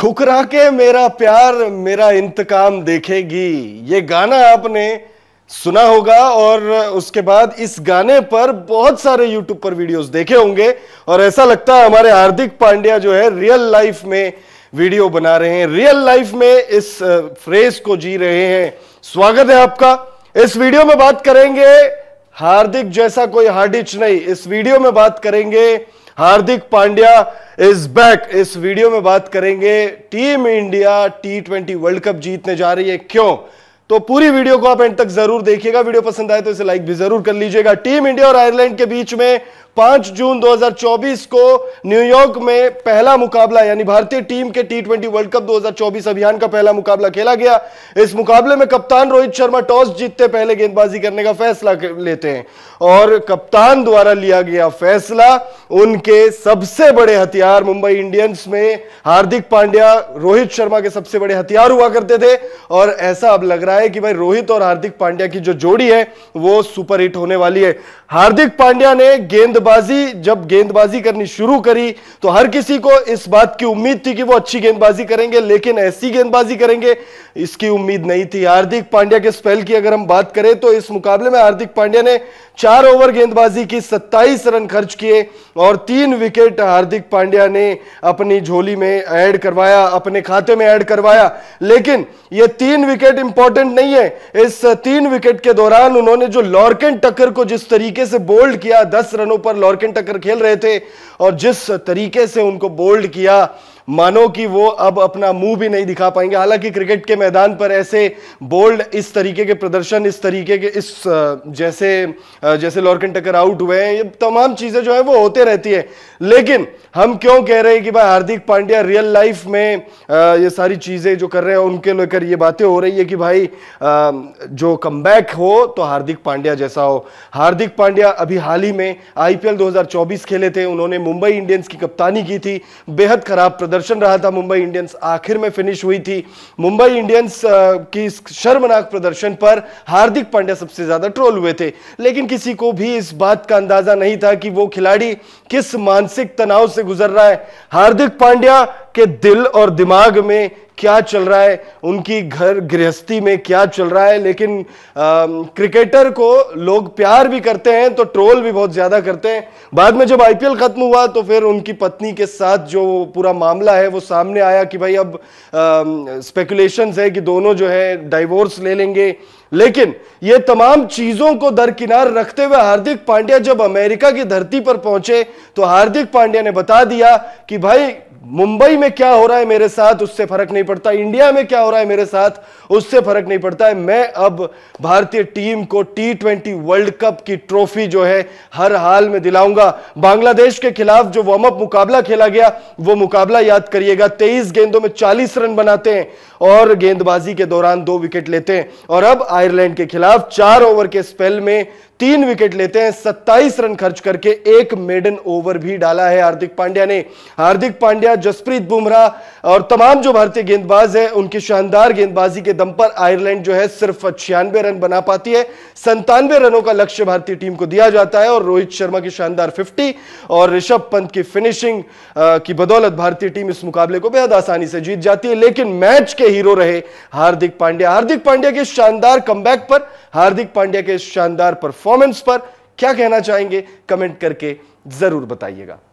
ठुकरा के मेरा प्यार मेरा इंतकाम देखेगी ये गाना आपने सुना होगा और उसके बाद इस गाने पर बहुत सारे यूट्यूब पर वीडियोस देखे होंगे और ऐसा लगता है हमारे हार्दिक पांड्या जो है रियल लाइफ में वीडियो बना रहे हैं रियल लाइफ में इस फ्रेज को जी रहे हैं स्वागत है आपका इस वीडियो में बात करेंगे हार्दिक जैसा कोई हार्डिच नहीं इस वीडियो में बात करेंगे हार्दिक पांड्या इज बैक इस वीडियो में बात करेंगे team India T twenty world cup जीतने जा रही है क्यों तो पूरी वीडियो को आप एंड तक जरूर देखिएगा वीडियो पसंद आए तो इसे लाइक भी जरूर कर लीजिएगा टीम इंडिया और आयरलैंड के बीच में 5 जून 2024 को न्यूयॉर्क में पहला मुकाबला यानी भारतीय टीम के टी ट्वेंटी वर्ल्ड कप 2024 अभियान का पहला मुकाबला खेला गया इस मुकाबले में कप्तान रोहित शर्मा टॉस जीतते पहले गेंदबाजी करने का फैसला लेते हैं और कप्तान द्वारा लिया गया फैसला उनके सबसे बड़े हथियार मुंबई इंडियंस में हार्दिक पांड्या रोहित शर्मा के सबसे बड़े हथियार हुआ करते थे और ऐसा अब लग रहा है है कि भाई रोहित और हार्दिक पांड्या की जो जोड़ी है वो सुपर हिट होने वाली है हार्दिक पांड्या ने गेंदबाजी जब गेंदबाजी करनी शुरू करी तो हर किसी को इस बात की उम्मीद थी कि वो अच्छी गेंदबाजी करेंगे लेकिन ऐसी गेंदबाजी करेंगे इसकी उम्मीद नहीं थी हार्दिक पांड्या के स्पेल की अगर हम बात करें तो इस मुकाबले में हार्दिक पांड्या ने चार ओवर गेंदबाजी की सत्ताईस रन खर्च किए और तीन विकेट हार्दिक पांड्या ने अपनी झोली में ऐड करवाया अपने खाते में ऐड करवाया लेकिन ये तीन विकेट इंपॉर्टेंट इंसिडेंट नहीं है इस तीन विकेट के दौरान उन्होंने जो लॉर्केन टक्कर को जिस तरीके से बोल्ड किया दस रनों पर लॉर्केन टक्कर खेल रहे थे और जिस तरीके से उनको बोल्ड किया मानो कि वो अब अपना मुंह भी नहीं दिखा पाएंगे हालांकि क्रिकेट के मैदान पर ऐसे बोल्ड इस तरीके के प्रदर्शन इस तरीके के इस जैसे जैसे लॉर्कन टक्कर आउट हुए हैं ये तमाम चीज़ें जो है वो होते रहती है लेकिन हम क्यों कह रहे हैं कि भाई हार्दिक पांड्या रियल लाइफ में ये सारी चीज़ें जो कर रहे हैं उनके लेकर ये बातें हो रही है कि भाई जो कम हो तो हार्दिक पांड्या जैसा हो हार्दिक पांड्या अभी हाल ही में आईपीएल दो खेले थे उन्होंने मुंबई इंडियंस की कप्तानी की थी बेहद खराब प्रदर्शन प्रदर्शन रहा था मुंबई इंडियंस आखिर में फिनिश हुई थी मुंबई इंडियंस की शर्मनाक प्रदर्शन पर हार्दिक पांड्या सबसे ज्यादा ट्रोल हुए थे लेकिन किसी को भी इस बात का अंदाजा नहीं था कि वो खिलाड़ी किस मानसिक तनाव से गुजर रहा है हार्दिक पांड्या के दिल और दिमाग में क्या चल रहा है उनकी घर गृहस्थी में क्या चल रहा है लेकिन आ, क्रिकेटर को लोग प्यार भी करते हैं तो ट्रोल भी बहुत ज़्यादा करते हैं बाद में जब आईपीएल ख़त्म हुआ तो फिर उनकी पत्नी के साथ जो पूरा मामला है वो सामने आया कि भाई अब स्पेकुलेशंस है कि दोनों जो है डाइवोर्स ले लेंगे लेकिन ये तमाम चीजों को दरकिनार रखते हुए हार्दिक पांड्या जब अमेरिका की धरती पर पहुंचे तो हार्दिक पांड्या ने बता दिया कि भाई मुंबई में क्या हो रहा है मेरे साथ उससे फर्क नहीं पड़ता इंडिया में क्या हो रहा है मेरे साथ उससे फर्क नहीं पड़ता है मैं अब भारतीय टीम को टी ट्वेंटी वर्ल्ड कप की ट्रॉफी जो है हर हाल में दिलाऊंगा बांग्लादेश के खिलाफ जो वार्म अप मुकाबला खेला गया वो मुकाबला याद करिएगा तेईस गेंदों में चालीस रन बनाते हैं और गेंदबाजी के दौरान दो विकेट लेते हैं और अब आयरलैंड के खिलाफ चार ओवर के स्पेल में तीन विकेट लेते हैं सत्ताईस रन खर्च करके एक मेडन ओवर भी डाला है हार्दिक पांड्या ने हार्दिक पांड्या जसप्रीत बुमराह और तमाम जो भारतीय गेंदबाज है उनकी शानदार गेंदबाजी के दम पर आयरलैंड जो है सिर्फ छियानवे रन बना पाती है संतानवे रनों का लक्ष्य भारतीय टीम को दिया जाता है और रोहित शर्मा की शानदार फिफ्टी और ऋषभ पंत की फिनिशिंग की बदौलत भारतीय टीम इस मुकाबले को बेहद आसानी से जीत जाती है लेकिन मैच के हीरो रहे हार्दिक पांड्या हार्दिक पांड्या के शानदार कम पर हार्दिक पांड्या के शानदार परफॉर्म परफॉर्मेंस पर क्या कहना चाहेंगे कमेंट करके जरूर बताइएगा